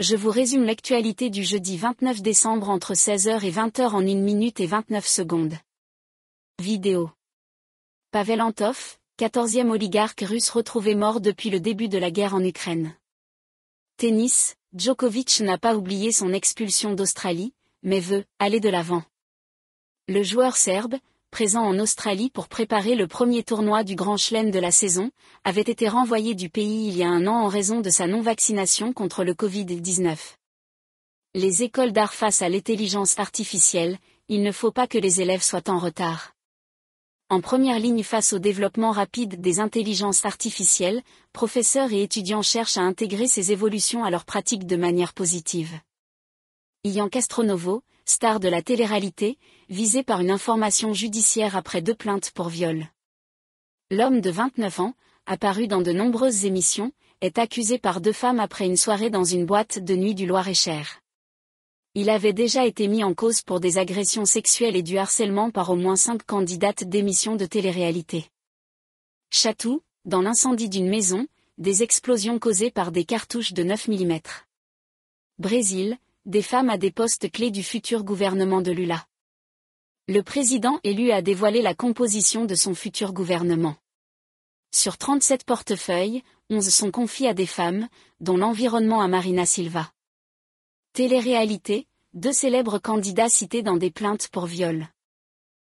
je vous résume l'actualité du jeudi 29 décembre entre 16h et 20h en 1 minute et 29 secondes. Vidéo. Pavel Antov, 14e oligarque russe retrouvé mort depuis le début de la guerre en Ukraine. Tennis, Djokovic n'a pas oublié son expulsion d'Australie, mais veut aller de l'avant. Le joueur serbe, présent en Australie pour préparer le premier tournoi du Grand Chelem de la saison, avait été renvoyé du pays il y a un an en raison de sa non-vaccination contre le Covid-19. Les écoles d'art face à l'intelligence artificielle, il ne faut pas que les élèves soient en retard. En première ligne face au développement rapide des intelligences artificielles, professeurs et étudiants cherchent à intégrer ces évolutions à leurs pratiques de manière positive. Ian Castronovo, star de la téléréalité, visé par une information judiciaire après deux plaintes pour viol. L'homme de 29 ans, apparu dans de nombreuses émissions, est accusé par deux femmes après une soirée dans une boîte de nuit du Loir-et-Cher. Il avait déjà été mis en cause pour des agressions sexuelles et du harcèlement par au moins cinq candidates d'émissions de télé-réalité. Chatou, dans l'incendie d'une maison, des explosions causées par des cartouches de 9 mm. Brésil, des femmes à des postes clés du futur gouvernement de Lula. Le président élu a dévoilé la composition de son futur gouvernement. Sur 37 portefeuilles, 11 sont confiés à des femmes, dont l'environnement à Marina Silva. Téléréalité, deux célèbres candidats cités dans des plaintes pour viol.